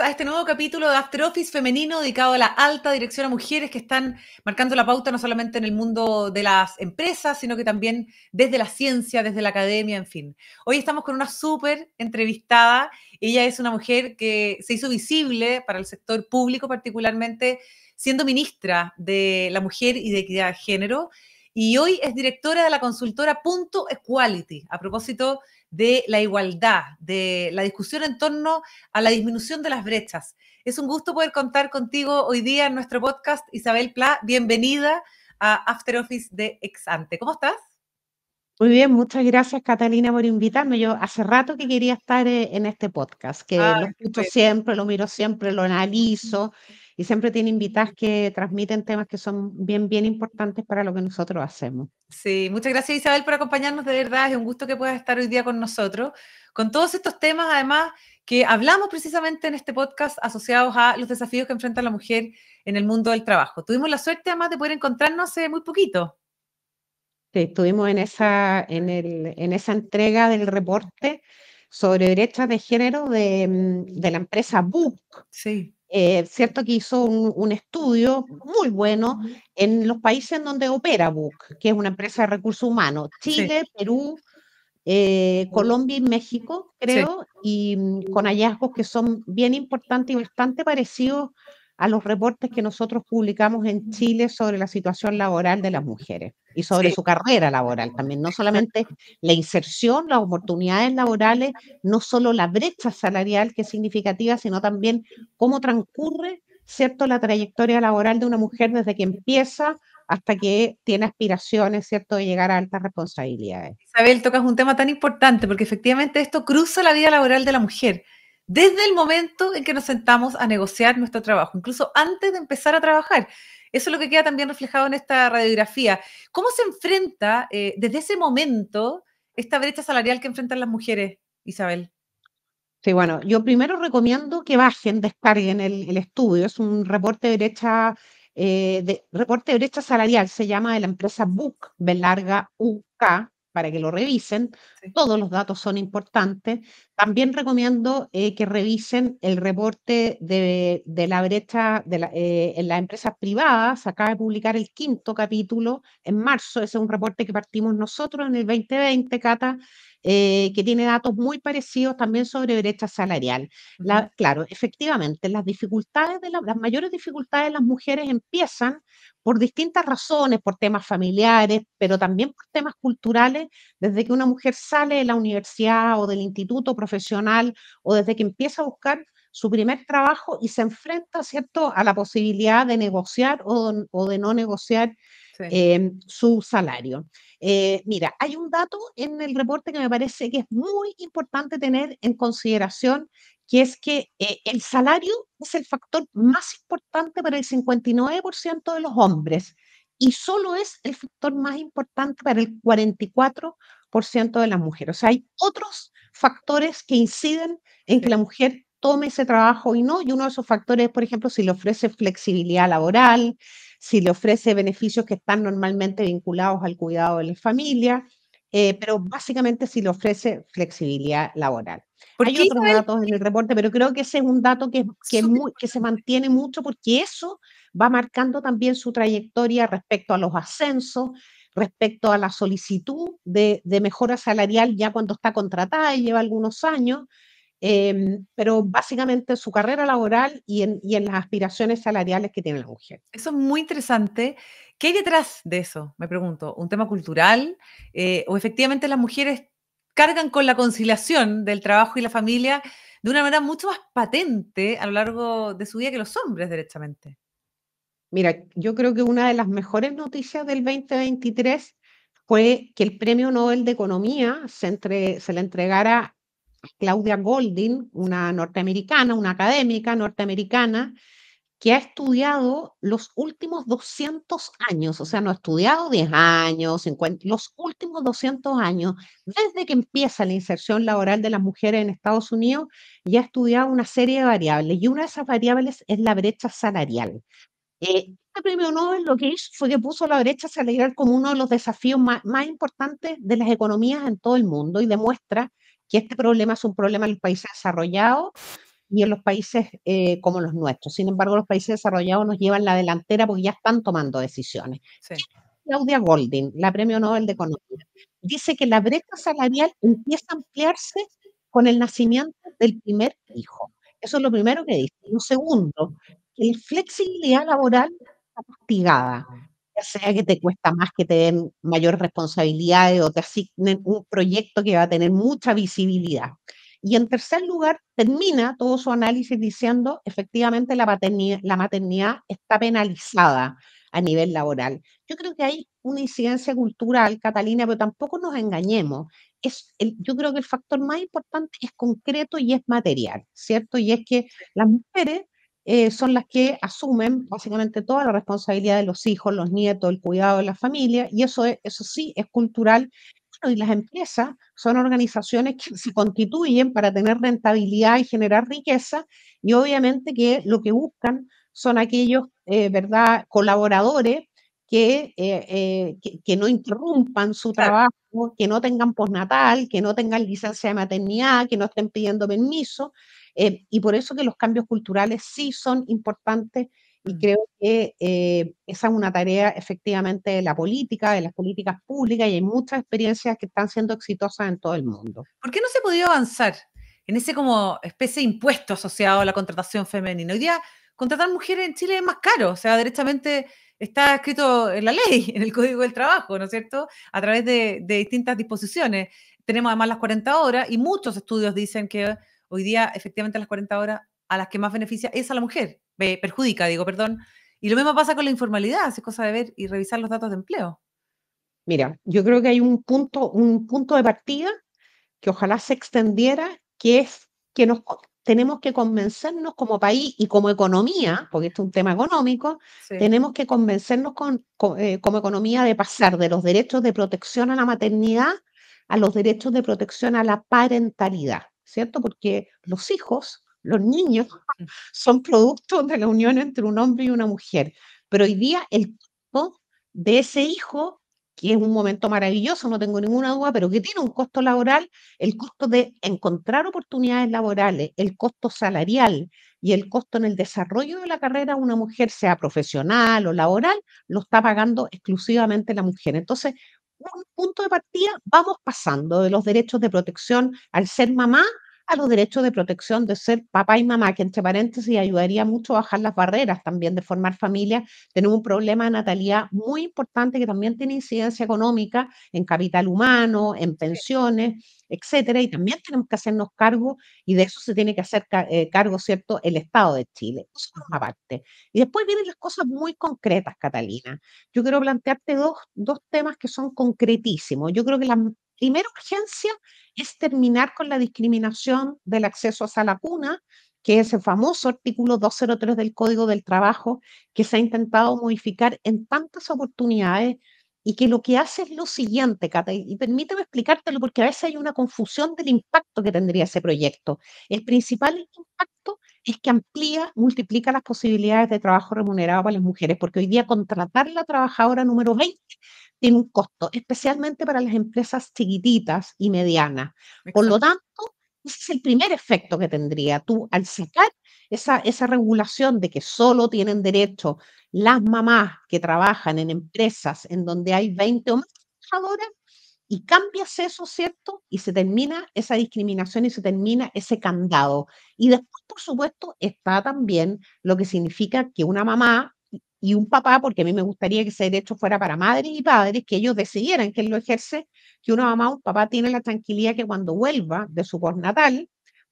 a este nuevo capítulo de After Office femenino dedicado a la alta dirección a mujeres que están marcando la pauta no solamente en el mundo de las empresas, sino que también desde la ciencia, desde la academia, en fin. Hoy estamos con una súper entrevistada. Ella es una mujer que se hizo visible para el sector público, particularmente siendo ministra de la mujer y de equidad de género. Y hoy es directora de la consultora Punto Equality, a propósito de la igualdad, de la discusión en torno a la disminución de las brechas. Es un gusto poder contar contigo hoy día en nuestro podcast. Isabel Pla, bienvenida a After Office de Exante. ¿Cómo estás? Muy bien, muchas gracias Catalina por invitarme. Yo hace rato que quería estar eh, en este podcast, que ah, lo escucho siempre, lo miro siempre, lo analizo. y siempre tiene invitadas que transmiten temas que son bien, bien importantes para lo que nosotros hacemos. Sí, muchas gracias Isabel por acompañarnos, de verdad, es un gusto que puedas estar hoy día con nosotros, con todos estos temas además que hablamos precisamente en este podcast asociados a los desafíos que enfrenta la mujer en el mundo del trabajo. Tuvimos la suerte además de poder encontrarnos hace muy poquito. Sí, estuvimos en esa, en, esa entrega del reporte sobre derechos de género de, mm, de la empresa Book, sí. Eh, cierto que hizo un, estudio muy bueno en los países en donde opera Book, que es una empresa de recursos humanos, Chile, Perú, eh, Colombia y México, creo, y mm, con hallazgos que son bien importantes y bastante parecidos a los reportes que nosotros publicamos en Chile sobre la situación laboral de las mujeres y sobre su carrera laboral también, no solamente la inserción, las oportunidades laborales, no solo la brecha salarial que es significativa, sino también cómo transcurre, ¿cierto?, la trayectoria laboral de una mujer desde que empieza hasta que tiene aspiraciones, ¿cierto?, de llegar a altas responsabilidades. Isabel, tocas un tema tan importante porque efectivamente esto cruza la vida laboral de la mujer desde el momento en que nos sentamos a negociar nuestro trabajo, incluso antes de empezar a trabajar. Eso es lo que queda también reflejado en esta radiografía. ¿Cómo se enfrenta eh, desde ese momento esta brecha salarial que enfrentan las mujeres, Isabel? Sí, bueno, yo primero recomiendo que bajen, descarguen el, estudio. Es un reporte de brecha, eh, reporte de brecha salarial, se llama de la empresa Book, BELARGA UK, para que lo revisen. Todos los datos son importantes. También recomiendo eh, que revisen el reporte de, la brecha eh, en las empresas privadas. Acaba de publicar el quinto capítulo en marzo. Ese es un reporte que partimos nosotros en el 2020, Cata, eh, que tiene datos muy parecidos también sobre brecha salarial. claro, efectivamente, las dificultades las mayores dificultades de las mujeres empiezan por distintas razones, por temas familiares, pero también por temas culturales, desde que una mujer sale de la universidad o del instituto profesional o desde que empieza a buscar su primer trabajo y se enfrenta, ¿cierto?, a la posibilidad de negociar o de no negociar Em, su salario. Eh, mira, hay un dato en el reporte que me parece que es muy importante tener en consideración, que es que eh, el salario es el factor más importante para el 59% de los hombres y solo es el factor más importante para el 44% de las mujeres. O sea, hay otros factores que inciden en que la mujer tome ese trabajo y no, y uno de esos factores, por ejemplo, si le ofrece flexibilidad laboral, si le ofrece beneficios que están normalmente vinculados al cuidado de la familia, eh, pero básicamente si le ofrece flexibilidad laboral. Hay otros datos en el reporte, pero creo que ese es un dato que, que, muy, que se mantiene mucho porque eso va marcando también su trayectoria respecto a los ascensos, respecto a la solicitud de, de mejora salarial ya cuando está contratada y lleva algunos años. Em, pero básicamente su carrera laboral y en, las aspiraciones salariales que tienen las mujeres. Eso es muy interesante. ¿Qué hay detrás de eso? Me pregunto, ¿un tema cultural? Eh, ¿O efectivamente las mujeres cargan con la conciliación del trabajo y la familia de una manera mucho más patente a lo largo de su vida que los hombres directamente? Mira, yo creo que una de las mejores noticias del 2023 fue que el Premio Nobel de Economía se, se le entregara Claudia Golding, una norteamericana, una académica norteamericana, que ha estudiado los últimos 200 años, o sea, no ha estudiado 10 años, 50, los últimos 200 años, desde que empieza la inserción laboral de las mujeres en Estados Unidos, ya ha estudiado una serie de variables y una de esas variables es la brecha salarial. Eh, este premio Nobel lo que hizo fue que puso la brecha salarial como uno de los desafíos más, más importantes de las economías en todo el mundo y demuestra que este problema es un problema en los países desarrollados y en los países eh, como los nuestros. Sin embargo, los países desarrollados nos llevan la delantera porque ya están tomando decisiones. Claudia Golding, la Premio Nobel de Economía, dice que la brecha salarial empieza a ampliarse con el nacimiento del primer hijo. Eso es lo primero que dice. Y lo segundo, que la flexibilidad laboral está castigada ya sea que te cuesta más que te den mayor responsabilidades o te asignen un proyecto que va a tener mucha visibilidad. Y en tercer lugar, termina todo su análisis diciendo, efectivamente, la maternidad, la está penalizada a nivel laboral. Yo creo que hay una incidencia cultural, Catalina, pero tampoco nos engañemos. Es yo creo que el factor más importante es concreto y es material, ¿cierto? Y es que las mujeres eh, son las que asumen básicamente toda la responsabilidad de los hijos, los nietos, el cuidado de la familia, y eso, eso sí es cultural. y las empresas son organizaciones que se constituyen para tener rentabilidad y generar riqueza, y obviamente que lo que buscan son aquellos, eh, ¿verdad?, colaboradores eh, eh, que, que, no interrumpan su trabajo, que no tengan postnatal, que no tengan licencia de maternidad, que no estén pidiendo permiso. Eh, y por eso que los cambios culturales sí son importantes y mm. creo que esa es una tarea efectivamente de la política, de las políticas públicas, y hay muchas experiencias que están siendo exitosas en todo el mundo. ¿Por qué no se ha podido avanzar en ese como especie de impuesto asociado a la contratación femenina? Hoy día contratar mujeres en Chile es más caro, o sea, directamente está escrito en la ley, en el Código del Trabajo, ¿no es cierto? A través de, distintas disposiciones. Tenemos además las 40 horas y muchos estudios dicen que hoy día efectivamente las 40 horas a las que más beneficia es a la mujer, perjudica, digo, perdón. Y lo mismo pasa con la informalidad, es cosa de ver y revisar los datos de empleo. Mira, yo creo que hay un punto, un punto de partida que ojalá se extendiera, que es que nos tenemos que convencernos como país y como economía, porque esto es un tema económico, tenemos que convencernos con, eh, como economía de pasar de los derechos de protección a la maternidad a los derechos de protección a la parentalidad, ¿cierto? Porque los hijos, los niños, son productos de la unión entre un hombre y una mujer, pero hoy día el tipo de ese hijo que es un momento maravilloso, no tengo ninguna duda, pero que tiene un costo laboral, el costo de encontrar oportunidades laborales, el costo salarial y el costo en el desarrollo de la carrera, una mujer, sea profesional o laboral, lo está pagando exclusivamente la mujer. Entonces, un punto de partida, vamos pasando de los derechos de protección al ser mamá a los derechos de protección de ser papá y mamá, que entre paréntesis ayudaría mucho a bajar las barreras también de formar familia. Tenemos un problema de natalidad muy importante que también tiene incidencia económica en capital humano, en pensiones, etcétera, y también tenemos que hacernos cargo, y de eso se tiene que hacer eh, cargo, ¿cierto?, el Estado de Chile. Eso parte. Y después vienen las cosas muy concretas, Catalina. Yo quiero plantearte dos, dos temas que son concretísimos. Yo creo que las primera urgencia es terminar con la discriminación del acceso a la cuna, que es el famoso artículo 203 del Código del Trabajo que se ha intentado modificar en tantas oportunidades y que lo que hace es lo siguiente, Cata, y permíteme explicártelo porque a veces hay una confusión del impacto que tendría ese proyecto. El principal impacto es que amplía, multiplica las posibilidades de trabajo remunerado para las mujeres, porque hoy día contratar la trabajadora número 20 tiene un costo, especialmente para las empresas chiquititas y medianas. Por lo tanto, ese es el primer efecto que tendría. Tú, al sacar esa, esa regulación de que solo tienen derecho las mamás que trabajan en empresas en donde hay 20 o más trabajadoras, y cambias eso, ¿cierto? Y se termina esa discriminación y se termina ese candado. Y después, por supuesto, está también lo que significa que una mamá y un papá, porque a mí me gustaría que ese derecho fuera para madres y padres, que ellos decidieran que él lo ejerce, que una mamá o un papá tiene la tranquilidad que cuando vuelva de su postnatal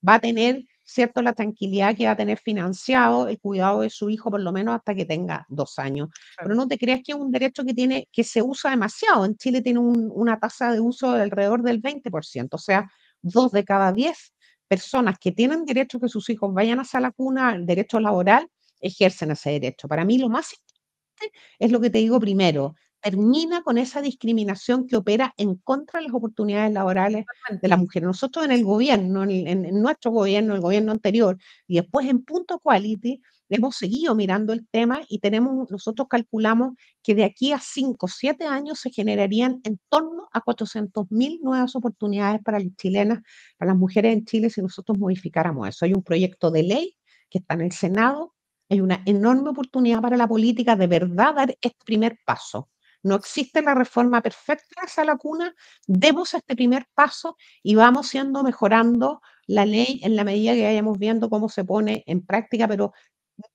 va a tener, ¿cierto?, la tranquilidad que va a tener financiado el cuidado de su hijo por lo menos hasta que tenga dos años. Pero no te creas que es un derecho que, tiene, que se usa demasiado. En Chile tiene una tasa de uso de alrededor del 20%, o sea, dos de cada diez personas que tienen derecho que sus hijos vayan a la cuna, el derecho laboral, ejercen ese derecho. Para mí lo más importante es lo que te digo primero, termina con esa discriminación que opera en contra de las oportunidades laborales de las mujeres. Nosotros en el gobierno, en, nuestro gobierno, el gobierno anterior, y después en Punto Quality, hemos seguido mirando el tema y tenemos, nosotros calculamos que de aquí a 5 o 7 años se generarían en torno a 400.000 nuevas oportunidades para las chilenas, para las mujeres en Chile, si nosotros modificáramos eso. Hay un proyecto de ley que está en el Senado, hay una enorme oportunidad para la política de verdad dar este primer paso. No existe la reforma perfecta de esa cuna. Demos este primer paso y vamos siendo mejorando la ley en la medida que vayamos viendo cómo se pone en práctica, pero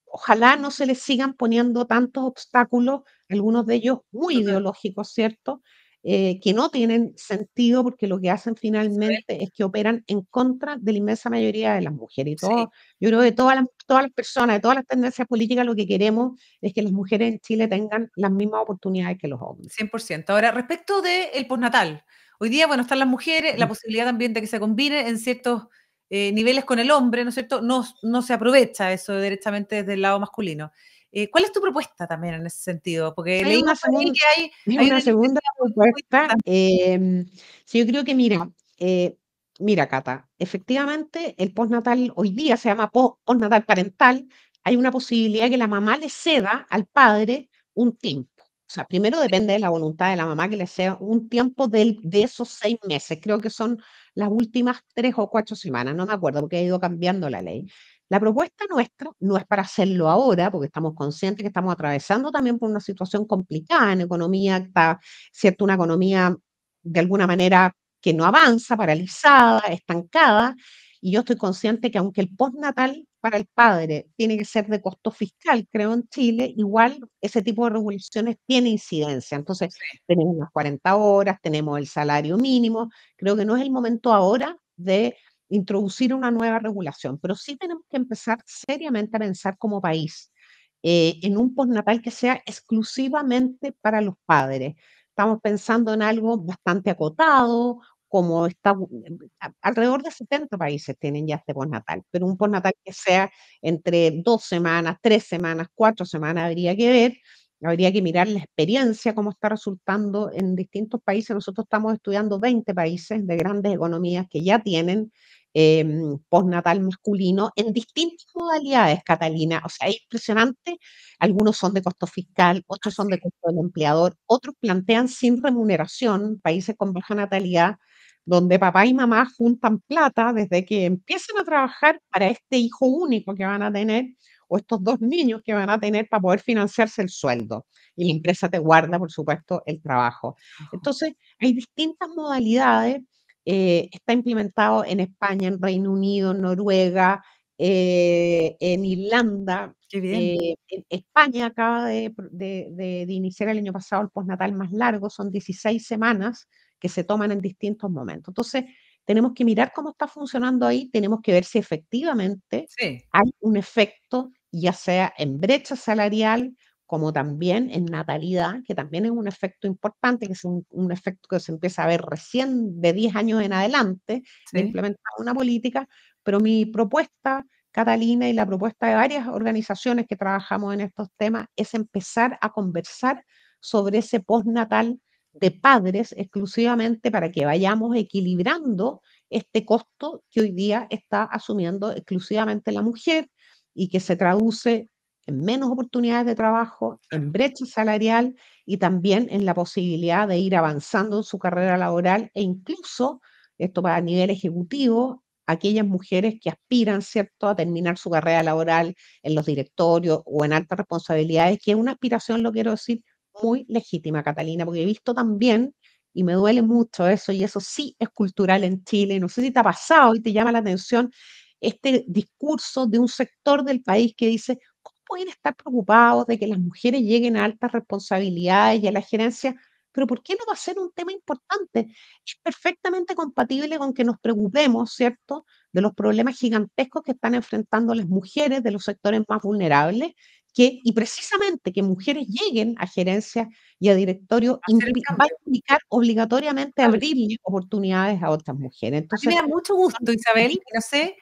ojalá no se le sigan poniendo tantos obstáculos, algunos de ellos muy ideológicos, ¿cierto? Eh, que no tienen sentido porque lo que hacen finalmente es que operan en contra de la inmensa mayoría de las mujeres. Y todo, Yo creo que todas las todas las personas, de todas las tendencias políticas, lo que queremos es que las mujeres en Chile tengan las mismas oportunidades que los hombres. 100%. Ahora, respecto del postnatal, hoy día, bueno, están las mujeres, la posibilidad también de que se combine en ciertos eh, niveles con el hombre, ¿no es cierto? No, no se aprovecha eso directamente desde el lado masculino. Eh, ¿Cuál es tu propuesta también en ese sentido? Porque hay una segunda, que hay, hay una, segunda propuesta. sí, em, yo creo que, mira, eh, Mira, Cata, efectivamente el postnatal hoy día se llama postnatal parental. Hay una posibilidad de que la mamá le ceda al padre un tiempo. O sea, primero depende de la voluntad de la mamá que le sea un tiempo de esos seis meses. Creo que son las últimas tres o cuatro semanas, no me acuerdo porque ha ido cambiando la ley. La propuesta nuestra no es para hacerlo ahora, porque estamos conscientes que estamos atravesando también por una situación complicada en economía, está, ¿cierto? Una economía de alguna manera que no avanza, paralizada, estancada, y yo estoy consciente que aunque el postnatal para el padre tiene que ser de costo fiscal, creo, en Chile, igual ese tipo de regulaciones tiene incidencia. Entonces, tenemos unas 40 horas, tenemos el salario mínimo, creo que no es el momento ahora de introducir una nueva regulación, pero sí tenemos que empezar seriamente a pensar como país eh, en un postnatal que sea exclusivamente para los padres. Estamos pensando en algo bastante acotado, como está, alrededor de 70 países tienen ya este postnatal, pero un postnatal que sea entre dos semanas, tres semanas, cuatro semanas, habría que ver, habría que mirar la experiencia, cómo está resultando en distintos países. Nosotros estamos estudiando 20 países de grandes economías que ya tienen Em, postnatal masculino en distintas modalidades, Catalina. O sea, es impresionante. Algunos son de costo fiscal, otros son de costo del empleador, otros plantean sin remuneración, países con baja natalidad, donde papá y mamá juntan plata desde que empiezan a trabajar para este hijo único que van a tener o estos dos niños que van a tener para poder financiarse el sueldo. Y la empresa te guarda, por supuesto, el trabajo. Entonces, hay distintas modalidades eh, está implementado en España, en Reino Unido, en Noruega, eh, en Irlanda. Eh, en España acaba de, iniciar el año pasado el postnatal más largo, son 16 semanas que se toman en distintos momentos. Entonces, tenemos que mirar cómo está funcionando ahí, tenemos que ver si efectivamente hay un efecto, ya sea en brecha salarial, como también en natalidad, que también es un efecto importante, que es un, efecto que se empieza a ver recién de 10 años en adelante, de implementar una política, pero mi propuesta, Catalina, y la propuesta de varias organizaciones que trabajamos en estos temas, es empezar a conversar sobre ese postnatal de padres exclusivamente para que vayamos equilibrando este costo que hoy día está asumiendo exclusivamente la mujer y que se traduce en menos oportunidades de trabajo, en brecha salarial y también en la posibilidad de ir avanzando en su carrera laboral e incluso, esto para nivel ejecutivo, aquellas mujeres que aspiran, ¿cierto?, a terminar su carrera laboral en los directorios o en altas responsabilidades, que es una aspiración, lo quiero decir, muy legítima, Catalina, porque he visto también, y me duele mucho eso, y eso sí es cultural en Chile, no sé si te ha pasado y te llama la atención este discurso de un sector del país que dice, pueden estar preocupados de que las mujeres lleguen a altas responsabilidades y a la gerencia, pero ¿por qué no va a ser un tema importante? Es perfectamente compatible con que nos preocupemos, ¿cierto?, de los problemas gigantescos que están enfrentando las mujeres de los sectores más vulnerables que, y precisamente que mujeres lleguen a gerencia y a directorio va a implicar obligatoriamente abrirle oportunidades a otras mujeres. Entonces, me da mucho gusto, Isabel, que no sé.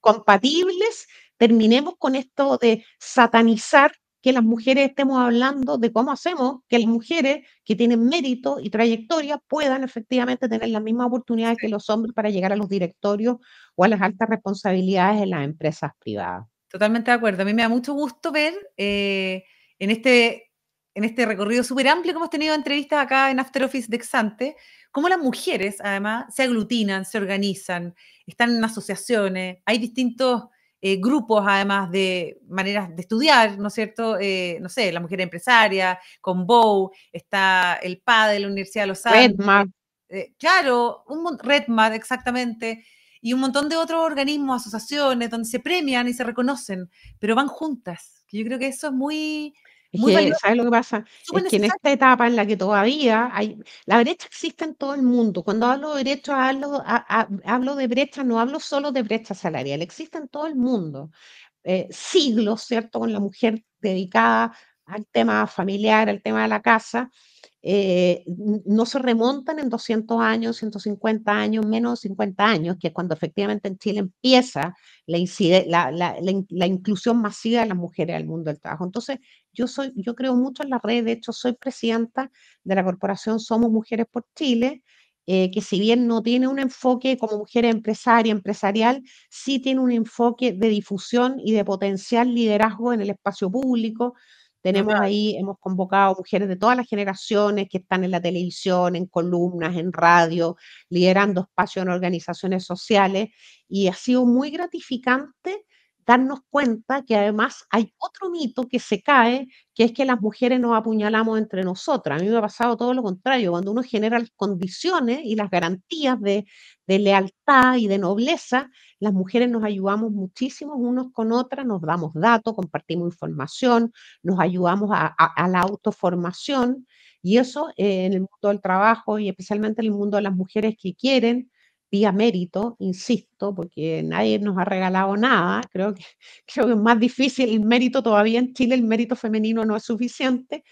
Compatibles Terminemos con esto de satanizar que las mujeres estemos hablando de cómo hacemos que las mujeres que tienen mérito y trayectoria puedan efectivamente tener las mismas oportunidades que los hombres para llegar a los directorios o a las altas responsabilidades en las empresas privadas. Totalmente de acuerdo. A mí me da mucho gusto ver eh, en, este, en este recorrido súper amplio que hemos tenido entrevistas acá en After Office de Exante, cómo las mujeres además se aglutinan, se organizan, están en asociaciones, hay distintos eh, grupos, además de maneras de estudiar, ¿no es cierto? Eh, no sé, la mujer empresaria, con Bow, está el padre de la Universidad de Los Ángeles. Redmar. Eh, claro, un Redmar, exactamente. Y un montón de otros organismos, asociaciones, donde se premian y se reconocen, pero van juntas. Yo creo que eso es muy, muy ¿sabes lo que pasa? en esta etapa en la que todavía hay, la brecha existe en todo el mundo. Cuando hablo de derechos, hablo, hablo de brecha, no hablo solo de brecha salarial, existe en todo el mundo. Eh, siglos, ¿cierto? Con la mujer dedicada al tema familiar, al tema de la casa, eh, no se remontan en 200 años, 150 años, menos de 50 años, que es cuando efectivamente en Chile empieza la, inclusión masiva de las mujeres al mundo del trabajo. Entonces, yo, soy, yo creo mucho en la red, de hecho, soy presidenta de la corporación Somos Mujeres por Chile. Eh, que si bien no tiene un enfoque como mujer empresaria, empresarial, sí tiene un enfoque de difusión y de potencial liderazgo en el espacio público, tenemos ahí, hemos convocado mujeres de todas las generaciones que están en la televisión, en columnas, en radio, liderando espacio en organizaciones sociales y ha sido muy gratificante darnos cuenta que además hay otro mito que se cae, que es que las mujeres nos apuñalamos entre nosotras. A mí me ha pasado todo lo contrario, cuando uno genera las condiciones y las garantías de, lealtad y de nobleza, las mujeres nos ayudamos muchísimo unos con otras, nos damos datos, compartimos información, nos ayudamos a, la autoformación y eso en el mundo del trabajo y especialmente en el mundo de las mujeres que quieren vía mérito, insisto, porque nadie nos ha regalado nada, creo que, creo que es más difícil el mérito todavía en Chile, el mérito femenino no es suficiente.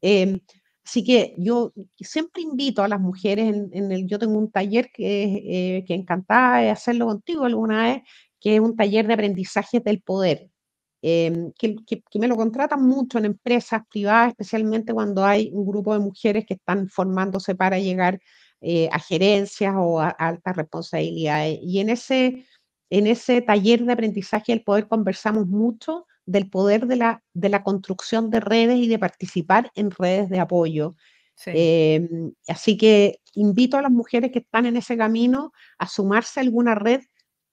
Em, así que yo siempre invito a las mujeres, en, el, yo tengo un taller que, eh, encantada de hacerlo contigo alguna vez, que es un taller de aprendizaje del poder, em, que, que, que, me lo contratan mucho en empresas privadas, especialmente cuando hay un grupo de mujeres que están formándose para llegar eh, a gerencias o a, altas responsabilidades. Eh, y en ese, en ese taller de aprendizaje del poder conversamos mucho del poder de la, construcción de redes y de participar en redes de apoyo. Em, así que invito a las mujeres que están en ese camino a sumarse a alguna red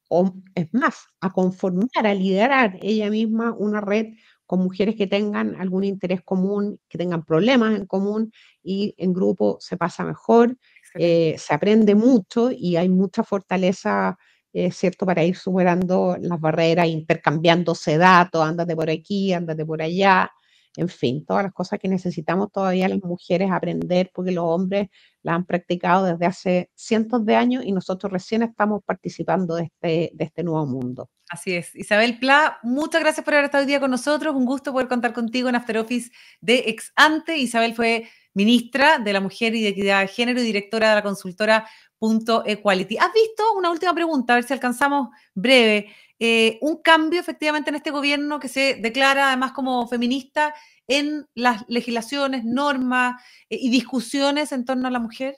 o, es más, a conformar, a liderar ella misma una red con mujeres que tengan algún interés común, que tengan problemas en común y en grupo se pasa mejor. Eh, se aprende mucho y hay mucha fortaleza, eh, ¿cierto?, para ir superando las barreras, intercambiándose datos, ándate por aquí, ándate por allá, en fin, todas las cosas que necesitamos todavía las mujeres aprender, porque los hombres la han practicado desde hace cientos de años y nosotros recién estamos participando de este, de este nuevo mundo. Así es. Isabel Pla, muchas gracias por haber estado hoy día con nosotros. Un gusto poder contar contigo en After Office de Ex Ante. Isabel fue ministra de la Mujer y de Equidad de Género y directora de la consultora Punto Equality. ¿Has visto, una última pregunta, a ver si alcanzamos breve, eh, un cambio efectivamente en este gobierno que se declara además como feminista en las legislaciones, normas eh, y discusiones en torno a la mujer?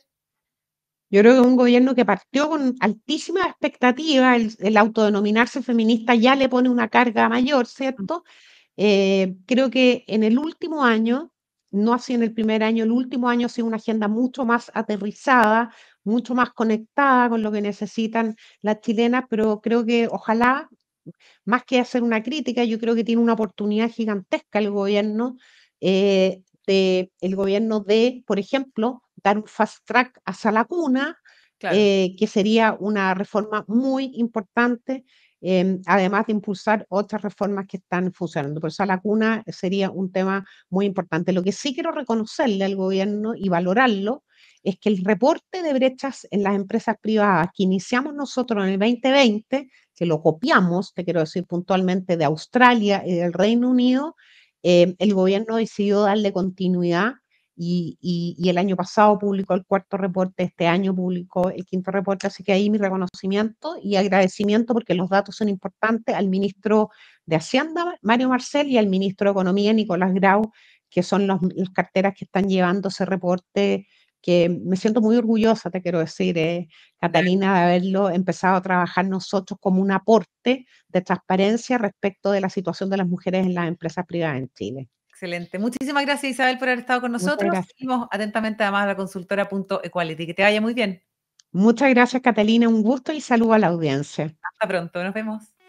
Yo creo que un gobierno que partió con altísima expectativa, el, autodenominarse feminista ya le pone una carga mayor, ¿cierto? Mm. Eh, creo que en el último año no así en el primer año, el último año ha sido una agenda mucho más aterrizada, mucho más conectada con lo que necesitan las chilenas, pero creo que ojalá, más que hacer una crítica, yo creo que tiene una oportunidad gigantesca el gobierno, eh, de, el gobierno de, por ejemplo, dar un fast track a la cuna, eh, que sería una reforma muy importante Em, además de impulsar otras reformas que están funcionando. Por eso la cuna sería un tema muy importante. Lo que sí quiero reconocerle al gobierno y valorarlo es que el reporte de brechas en las empresas privadas que iniciamos nosotros en el 2020, que lo copiamos, te quiero decir puntualmente, de Australia y del Reino Unido, em, el gobierno decidió darle continuidad y, el año pasado publicó el cuarto reporte, este año publicó el quinto reporte, así que ahí mi reconocimiento y agradecimiento porque los datos son importantes al ministro de Hacienda, Mario Marcel, y al ministro de Economía, Nicolás Grau, que son las carteras que están llevando ese reporte que me siento muy orgullosa, te quiero decir, eh, Catalina, de haberlo empezado a trabajar nosotros como un aporte de transparencia respecto de la situación de las mujeres en las empresas privadas en Chile. Excelente. Muchísimas gracias, Isabel, por haber estado con nosotros. Seguimos atentamente además a la consultora.equality. Que te vaya muy bien. Muchas gracias, Catalina. Un gusto y saludo a la audiencia. Hasta pronto. Nos vemos.